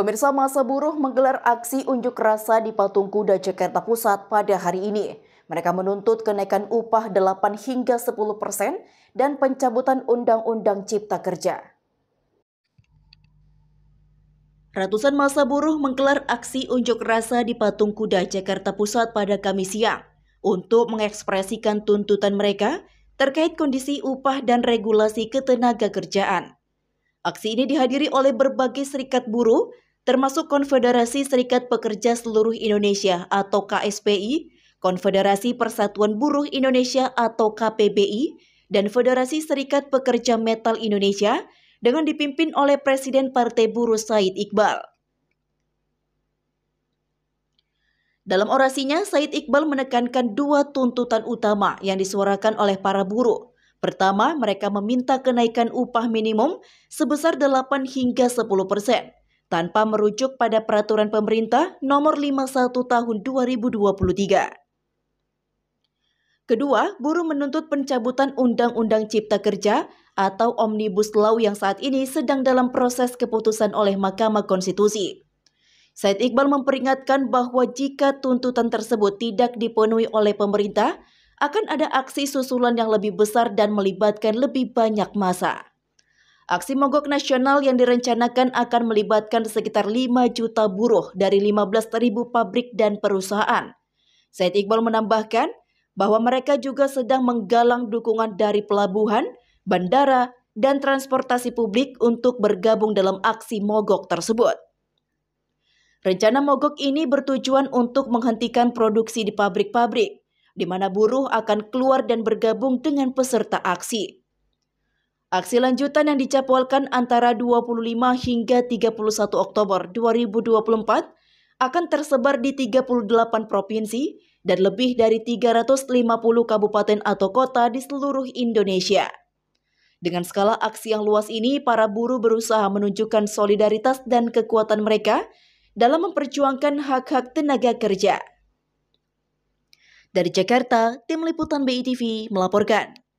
Pemirsa masa buruh menggelar aksi unjuk rasa di Patung Kuda Jakarta Pusat pada hari ini. Mereka menuntut kenaikan upah 8 hingga 10 persen dan pencabutan Undang-Undang Cipta Kerja. Ratusan masa buruh menggelar aksi unjuk rasa di Patung Kuda Jakarta Pusat pada Kamis siang untuk mengekspresikan tuntutan mereka terkait kondisi upah dan regulasi ketenaga kerjaan. Aksi ini dihadiri oleh berbagai serikat buruh termasuk Konfederasi Serikat Pekerja Seluruh Indonesia atau KSPI, Konfederasi Persatuan Buruh Indonesia atau KPBI, dan Federasi Serikat Pekerja Metal Indonesia dengan dipimpin oleh Presiden Partai Buruh Said Iqbal. Dalam orasinya, Said Iqbal menekankan dua tuntutan utama yang disuarakan oleh para buruh. Pertama, mereka meminta kenaikan upah minimum sebesar 8 hingga 10 persen tanpa merujuk pada peraturan pemerintah nomor 51 tahun 2023. Kedua, buruh menuntut pencabutan Undang-Undang Cipta Kerja atau Omnibus Law yang saat ini sedang dalam proses keputusan oleh Mahkamah Konstitusi. Said Iqbal memperingatkan bahwa jika tuntutan tersebut tidak dipenuhi oleh pemerintah, akan ada aksi susulan yang lebih besar dan melibatkan lebih banyak masa. Aksi mogok nasional yang direncanakan akan melibatkan sekitar 5 juta buruh dari ribu pabrik dan perusahaan. Said Iqbal menambahkan bahwa mereka juga sedang menggalang dukungan dari pelabuhan, bandara, dan transportasi publik untuk bergabung dalam aksi mogok tersebut. Rencana mogok ini bertujuan untuk menghentikan produksi di pabrik-pabrik, di mana buruh akan keluar dan bergabung dengan peserta aksi. Aksi lanjutan yang dicapolkan antara 25 hingga 31 Oktober 2024 akan tersebar di 38 provinsi dan lebih dari 350 kabupaten atau kota di seluruh Indonesia. Dengan skala aksi yang luas ini, para buruh berusaha menunjukkan solidaritas dan kekuatan mereka dalam memperjuangkan hak-hak tenaga kerja. Dari Jakarta, Tim Liputan BITV melaporkan.